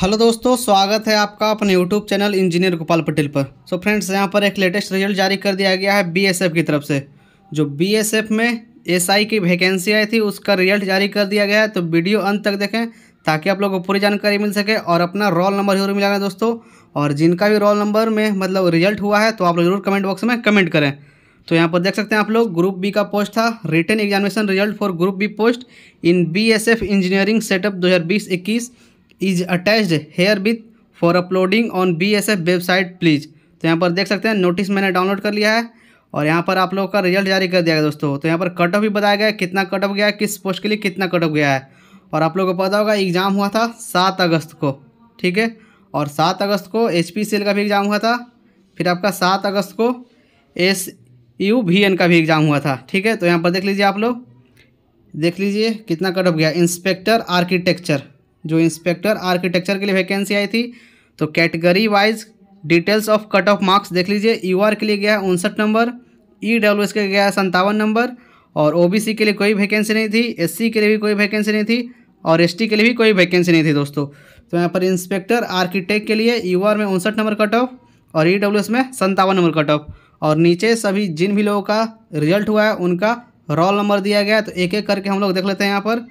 hello दोस्तों स्वागत है आपका अपने YouTube channel engineer Gopal Patel पर सो so फ्रेंड्स यहां पर एक लेटेस्ट रिजल्ट जारी कर दिया गया है बीएसएफ की तरफ से जो बीएसएफ में एसआई की वैकेंसी आई थी उसका रिजल्ट जारी कर दिया गया है तो वीडियो अंत तक देखें ताकि आप लोग को पूरी जानकारी मिल सके और अपना रोल नंबर जरूर मिला दोस्तों और जिनका भी रोल नंबर में मतलब रिजल्ट हुआ है तो आप लोग जरूर कमेंट बॉक्स में कमेंट करें तो यहाँ पर देख सकते हैं आप लोग ग्रुप बी का पोस्ट था written examination result for group B post in B S F engineering setup दो हज़ार बीस इक्कीस is attached here with for uploading on B S F website please तो यहाँ पर देख सकते हैं नोटिस मैंने डाउनलोड कर लिया है और यहाँ पर आप लोगों का रिजल्ट जारी कर दिया गया दोस्तों तो यहाँ पर कट ऑफ भी बताया गया है कितना कट ऑफ गया है किस पोस्ट के लिए कितना कट ऑफ गया है और आप लोगों को पता होगा एग्ज़ाम हुआ था सात अगस्त को ठीक है और सात अगस्त को एच पी का भी एग्ज़ाम हुआ था फिर आपका सात अगस्त को एस यू भी एन का भी एग्ज़ाम हुआ था ठीक है तो यहाँ पर देख लीजिए आप लोग देख लीजिए कितना कट ऑफ गया इंस्पेक्टर आर्किटेक्चर जो इंस्पेक्टर आर्किटेक्चर के लिए वैकेंसी आई थी तो category wise details of cut off marks देख लीजिए यू आर के लिए गया है उनसठ नंबर ई डब्ल्यू एस के लिए गया है संतावन नंबर और ओ बी सी के लिए कोई वैकेंसी नहीं थी एस सी के लिए भी कोई वैकेंसी नहीं थी और एस टी के लिए भी कोई वैकेंसी नहीं थी दोस्तों तो यहाँ पर इंस्पेक्टर आर्किटेक्ट के लिए यू आर में उनसठ नंबर कट ऑफ और ई डब्ल्यू एस में संतावन नंबर कट ऑफ और नीचे सभी जिन भी लोगों का रिजल्ट हुआ है उनका रोल नंबर दिया गया है तो एक एक करके हम लोग देख लेते हैं यहाँ पर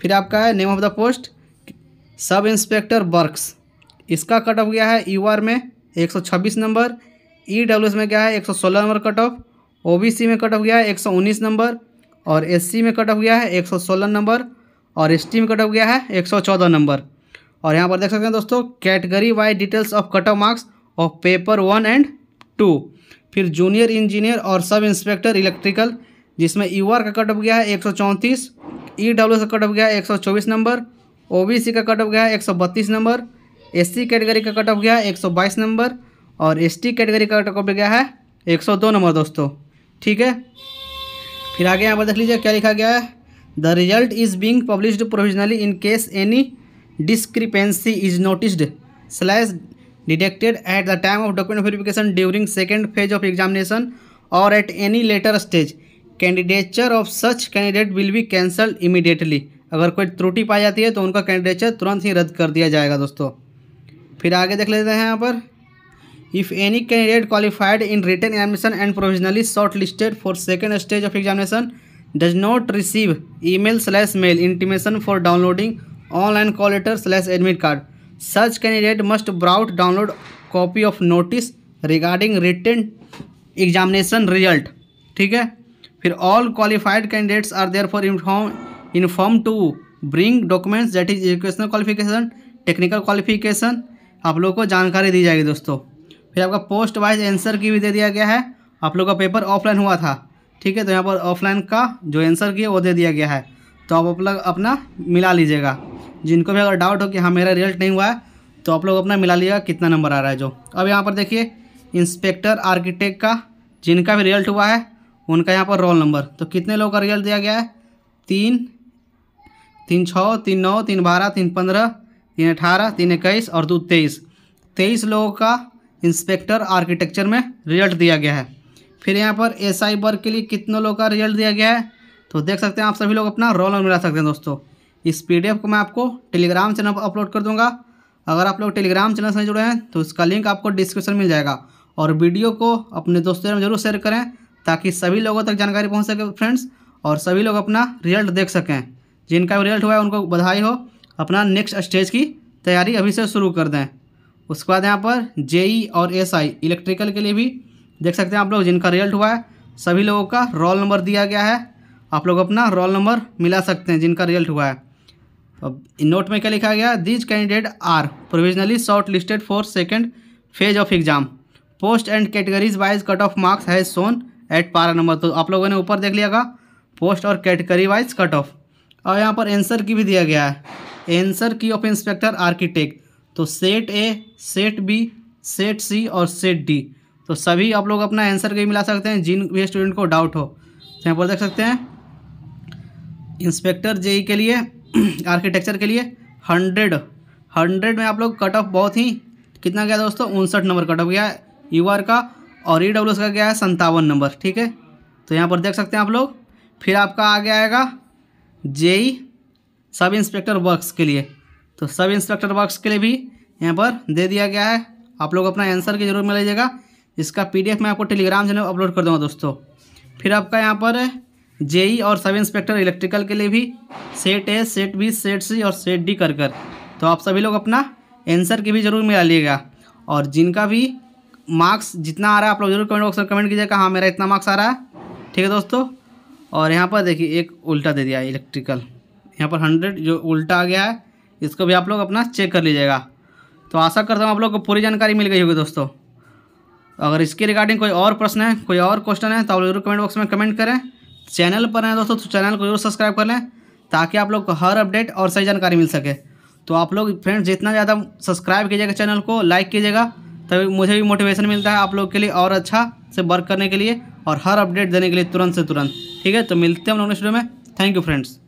फिर आपका है name of the post sub inspector works इसका कट ऑफ गया है यू में 126 नंबर ई e में गया है 116 नंबर कट ऑफ ओ में कट ऑफ गया है 119 नंबर और एस में कट ऑफ गया है 116 नंबर और एस में कट ऑफ गया है 114 नंबर और यहाँ पर देख सकते हैं दोस्तों category wise details of cut off marks of paper one and two फिर जूनियर इंजीनियर और सब इंस्पेक्टर इलेक्ट्रिकल जिसमें यू का कट ऑफ गया है एक सौ चौंतीस ई e डब्ल्यू का कट ऑफ गया है एक सौ चौबीस नंबर ओबीसी का कट ऑफ गया है एक नंबर एससी कैटेगरी का कट ऑफ गया है 122 नंबर और एसटी कैटेगरी का कट ऑफ गया है 102 नंबर दोस्तों ठीक है फिर आगे यहाँ पर देख लीजिए क्या लिखा गया है the result is being published provisionally in case any discrepancy is noticed slash detected at the time of document verification during second phase of examination और at any later stage candidature of such candidate will be cancelled immediately अगर कोई त्रुटि पाई जाती है तो उनका candidature तुरंत ही रद्द कर दिया जाएगा दोस्तों फिर आगे देख लेते हैं यहाँ पर if any candidate qualified in written admission and provisionally shortlisted for second stage of examination does not receive email slash mail intimation for downloading online call letter slash admit card such candidate must brought download copy of notice regarding written examination result ठीक है फिर all qualified candidates are therefore inform in form to bring documents that is educational qualification technical qualification आप लोगों को जानकारी दी जाएगी दोस्तों फिर आपका पोस्ट वाइज आंसर की भी दे दिया गया है आप लोग का पेपर ऑफलाइन हुआ था ठीक है तो यहाँ पर ऑफलाइन का जो आंसर की वो दे दिया गया है तो आप लोग अपना मिला लीजिएगा जिनको भी अगर डाउट हो कि हाँ मेरा रिजल्ट नहीं हुआ है तो आप लोग अपना मिला लीजिएगा कितना नंबर आ रहा है जो अब यहाँ पर देखिए इंस्पेक्टर आर्किटेक्ट का जिनका भी रिजल्ट हुआ है उनका यहाँ पर रोल नंबर तो कितने लोगों का रिजल्ट दिया गया है तीन तीन छः तीन नौ तीन बारह तीन पंद्रह तीन अठारह तीन इक्कीस और दो तेईस तेईस लोगों का इंस्पेक्टर आर्किटेक्चर में रिजल्ट दिया गया है फिर यहाँ पर एस आई वर्ग के लिए कितने लोगों का रिजल्ट दिया गया है तो देख सकते हैं आप सभी लोग अपना रोल नंबर मिला सकते हैं दोस्तों इस एफ को मैं आपको टेलीग्राम चैनल पर अपलोड कर दूँगा अगर आप लोग टेलीग्राम चैनल से जुड़े हैं तो इसका लिंक आपको डिस्क्रिप्शन मिल जाएगा और वीडियो को अपने दोस्तों में ज़रूर शेयर करें ताकि सभी लोगों तक जानकारी पहुँच सके फ्रेंड्स और सभी लोग अपना रिजल्ट देख सकें जिनका भी रिजल्ट हुआ है उनको बधाई हो अपना नेक्स्ट स्टेज की तैयारी अभी से शुरू कर दें उसके बाद यहाँ पर जेई e और एसआई इलेक्ट्रिकल के लिए भी देख सकते हैं आप लोग जिनका रिजल्ट हुआ है सभी लोगों का रोल नंबर दिया गया है आप लोग अपना रोल नंबर मिला सकते हैं जिनका रिजल्ट हुआ है अब नोट में क्या लिखा गया these candidate are provisionally shortlisted for second phase of exam post and categories wise cut off marks has shown at para number तो आप लोगों ने ऊपर देख लिया का पोस्ट और कैटेगरी वाइज कट ऑफ और यहाँ पर एंसर की भी दिया गया है answer key of inspector architect तो set A set B set C और सेट डी तो सभी आप लोग अपना आंसर कहीं मिला सकते हैं जिन भी स्टूडेंट को डाउट हो तो यहाँ पर देख सकते हैं इंस्पेक्टर जेई e के लिए आर्किटेक्चर के लिए हंड्रेड हंड्रेड में आप लोग कट ऑफ बहुत ही कितना गया दोस्तों उनसठ नंबर कट ऑफ गया है यू आर का और ई डब्ल्यू एस का गया है संतावन नंबर ठीक है तो यहाँ पर देख सकते हैं आप लोग फिर आपका आ गया आएगा जेई सब इंस्पेक्टर वर्क्स के लिए तो सब इंस्पेक्टर वर्क्स के लिए भी यहाँ पर दे दिया गया है आप लोग अपना आंसर की जरूर मिल लीजिएगा इसका पीडीएफ मैं आपको टेलीग्राम चैनल अपलोड कर दूँगा दोस्तों फिर आपका यहाँ पर जेई और सब इंस्पेक्टर इलेक्ट्रिकल के लिए भी set A set B set C और सेट डी कर कर तो आप सभी लोग अपना आंसर की भी जरूर मिला लीजिएगा और जिनका भी मार्क्स जितना आ रहा है आप लोग जरूर कमेंट बॉक्स में कमेंट कीजिएगा हाँ मेरा इतना मार्क्स आ रहा है ठीक है दोस्तों और यहाँ पर देखिए एक उल्टा दे दिया इलेक्ट्रिकल यहाँ पर हंड्रेड जो उल्टा आ गया है इसको भी आप लोग अपना चेक कर लीजिएगा तो आशा करता हूँ आप लोग को पूरी जानकारी मिल गई होगी दोस्तों अगर इसके रिगार्डिंग कोई और प्रश्न है कोई और क्वेश्चन है तो आप लोग जरूर कमेंट बॉक्स में कमेंट करें चैनल पर हैं दोस्तों तो चैनल को जरूर सब्सक्राइब कर लें ताकि आप लोग को हर अपडेट और सही जानकारी मिल सके तो आप लोग फ्रेंड्स जितना ज़्यादा सब्सक्राइब कीजिएगा चैनल को लाइक कीजिएगा तभी मुझे भी मोटिवेशन मिलता है आप लोग के लिए और अच्छा से वर्क करने के लिए और हर अपडेट देने के लिए तुरंत से तुरंत ठीक है तो मिलते हैं हम लोग नेक्स्ट वीडियो में थैंक यू फ्रेंड्स